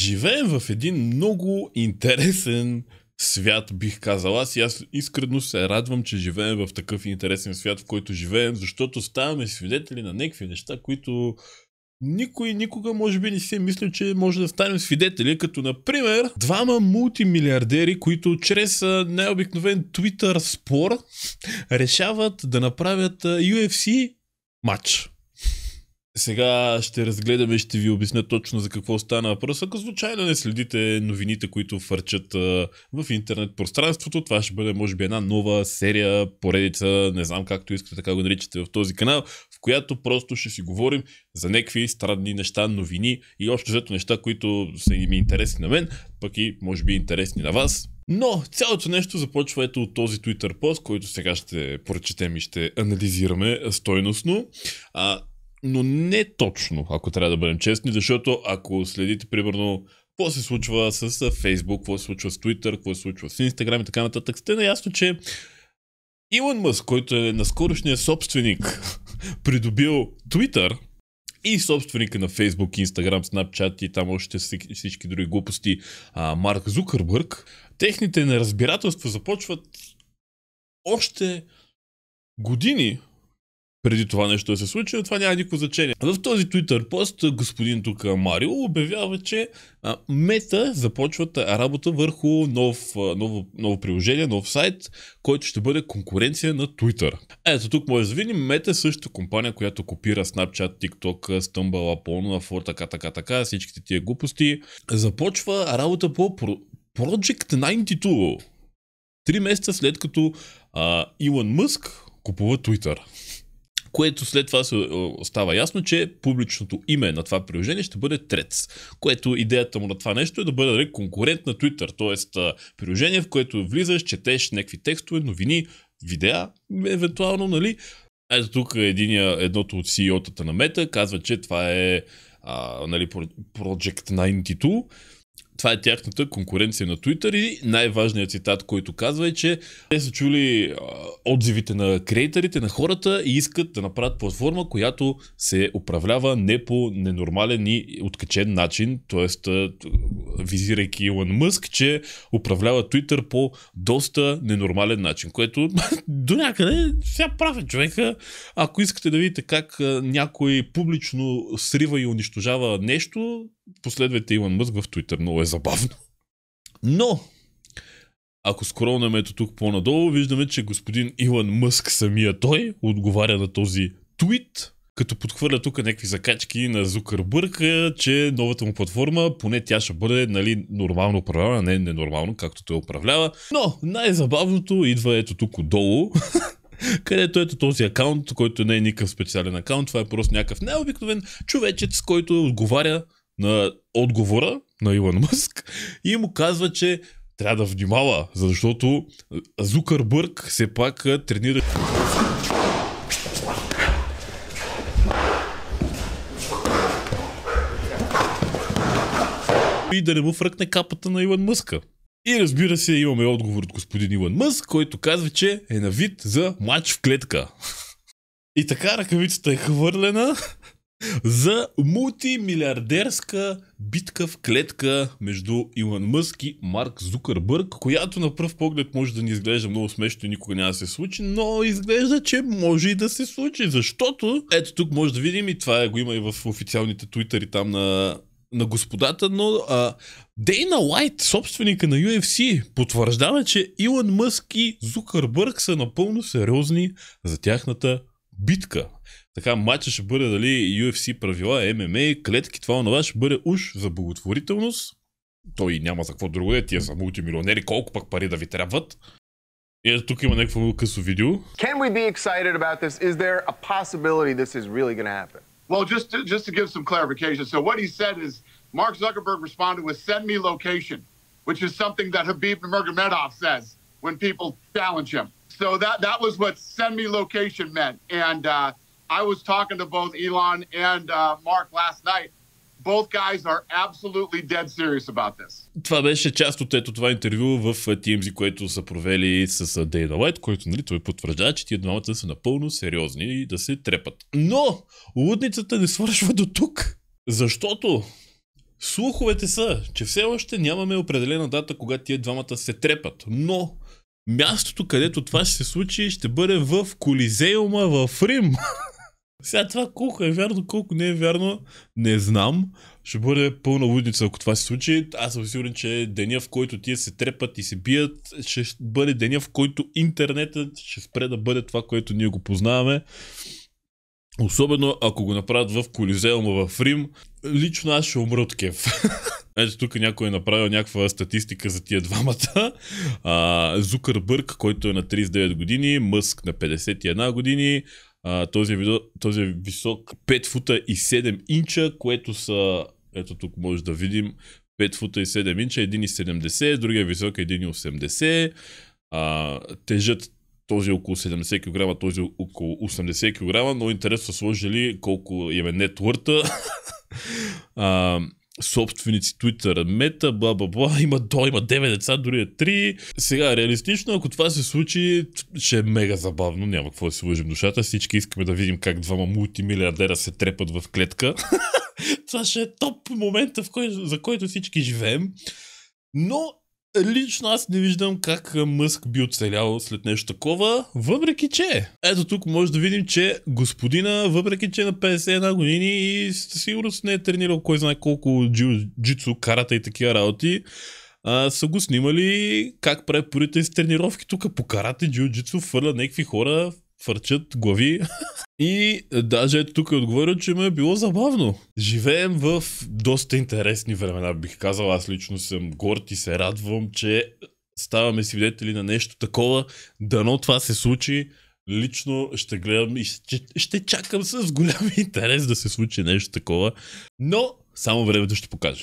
Живеем в един много интересен свят, бих казал аз. И аз искрено се радвам, че живеем в такъв интересен свят, в който живеем, защото ставаме свидетели на някакви неща, които никой никога може би не си е мислил, че може да станем свидетели, като например двама мултимилиардери, които чрез най-обикновен Twitter спор решават да направят UFC матч. Сега ще разгледаме, и ще ви обясня точно за какво стана въпрос. Ако случайно не следите новините, които фърчат в интернет пространството, това ще бъде, може би, една нова серия, поредица, не знам както искате, така го наричате в този канал, в която просто ще си говорим за някакви странни неща, новини и още взето неща, които са ми интересни на мен, пък и, може би, интересни на вас. Но цялото нещо започва ето от този Twitter пост, който сега ще прочетем и ще анализираме стойностно. А, но не точно, ако трябва да бъдем честни, защото ако следите примерно какво се случва с Facebook, какво се случва с Twitter, какво се случва с Instagram и така нататък, сте наясно, че Илон Мъск, който е наскорошният собственик, придобил Twitter и собственика на Facebook, Instagram, Snapchat и там още всички други глупости, Марк Зукърбърг, техните неразбирателства започват още години преди това нещо да се случи, но това няма никакво значение. В този Twitter пост господин тук Марио обявява, че мета започват работа върху нов, ново, ново приложение, нов сайт, който ще бъде конкуренция на Twitter. Ето тук може да видим, мета е също компания, която копира Snapchat, TikTok, Stumble, Apple, Ford, така, така, така, всичките тия глупости. Започва работа по Project 92. Три месеца след като а, Илон Мъск купува Twitter което след това се става ясно, че публичното име на това приложение ще бъде Трец, което идеята му на това нещо е да бъде дали, конкурент на Twitter, т.е. приложение, в което влизаш, четеш някакви текстове, новини, видеа, евентуално, нали? Ето тук е единия, едното от CEO-тата на Мета казва, че това е а, нали, Project 92, това е тяхната конкуренция на Twitter и най-важният цитат, който казва е, че те са чули отзивите на креаторите, на хората и искат да направят платформа, която се управлява не по ненормален и откачен начин, т.е. визирайки Илон Мъск, че управлява Twitter по доста ненормален начин, което до някъде сега правя е човека. Ако искате да видите как някой публично срива и унищожава нещо, последвайте Илон Мъск в Twitter, много е забавно. Но, ако скролнем ето тук по-надолу, виждаме, че господин Илон Мъск самия той отговаря на този твит, като подхвърля тук някакви закачки на Зукърбърг, е, че новата му платформа, поне тя ще бъде нали, нормално управлявана, не ненормално, както той управлява. Но най-забавното идва ето тук отдолу, където ето този акаунт, който не е никакъв специален акаунт, това е просто някакъв необикновен човечец, който отговаря на отговора на Илон Мъск и му казва, че трябва да внимава, защото Зукърбърг все пак тренира... и да не му фръкне капата на Илон Мъска. И разбира се, имаме отговор от господин Илон Мъск, който казва, че е на вид за матч в клетка. И така ръкавицата е хвърлена за мултимилиардерска битка в клетка между Илон Мъск и Марк Зукърбърг, която на пръв поглед може да ни изглежда много смешно и никога няма да се случи, но изглежда, че може и да се случи, защото ето тук може да видим и това го има и в официалните твитъри там на на господата, но Дейна Лайт, собственика на UFC, потвърждава, че Илон Мъск и Зукърбърг са напълно сериозни за тяхната битка. Така, матча ще бъде дали UFC правила, ММА, клетки, това онова ще бъде уж за благотворителност. Той няма за какво друго е, тия са мултимилионери, колко пък пари да ви трябват. И ето тук има някакво много късо видео. Can we be excited about this? Is there a possibility this is really gonna happen? Well, just to, just to give some clarification. So what he said is Mark Zuckerberg responded with send me location, which is something that Habib Nurmagomedov says when people challenge him. So that that was what send me location meant. And uh, I was talking to both Elon and uh, Mark last night. Both guys are absolutely dead serious about this. Това беше част от ето това интервю в TMZ, което са провели с Дейна Лайт, който нали, той потвърждава, че тия двамата са напълно сериозни и да се трепат. Но лудницата не свършва до тук, защото Слуховете са, че все още нямаме определена дата, кога тия двамата се трепат, но мястото, където това ще се случи, ще бъде в Колизеума в Рим. Сега това колко е вярно, колко не е вярно, не знам. Ще бъде пълна лудница, ако това се случи. Аз съм сигурен, че деня, в който тия се трепат и се бият, ще бъде деня, в който интернетът ще спре да бъде това, което ние го познаваме. Особено ако го направят в Колизеума в Рим, лично аз ще умра от кеф. Значи тук някой е направил някаква статистика за тия двамата. А, Зукърбърг, който е на 39 години, Мъск на 51 години, а, този, е видо, този е висок 5 фута и 7 инча, което са, ето тук може да видим, 5 фута и 7 инча, 1,70, другия е висок е 1,80, а, тежат този е около 70 кг, този е около 80 кг, но интересно са сложили колко им е нетворта. а, собственици Twitter, мета, бла бла бла, има до, има 9 деца, дори е 3. Сега, реалистично, ако това се случи, ще е мега забавно, няма какво да се лъжим душата, всички искаме да видим как двама мултимилиардера се трепат в клетка. това ще е топ момента, в кой, за който всички живеем. Но Лично аз не виждам как Мъск би оцелял след нещо такова, въпреки че. Ето тук може да видим, че господина, въпреки че е на 51 години и със сигурност не е тренирал кой знае колко джицу, карата и такива работи, а, са го снимали как прави порите с тренировки тук по карате, джиу-джитсу, фърля някакви хора фърчат глави. И даже ето тук е отговорил, че ме е било забавно. Живеем в доста интересни времена, бих казал. Аз лично съм горд и се радвам, че ставаме свидетели на нещо такова. Дано това се случи. Лично ще гледам и ще, ще чакам с голям интерес да се случи нещо такова. Но само времето ще покаже.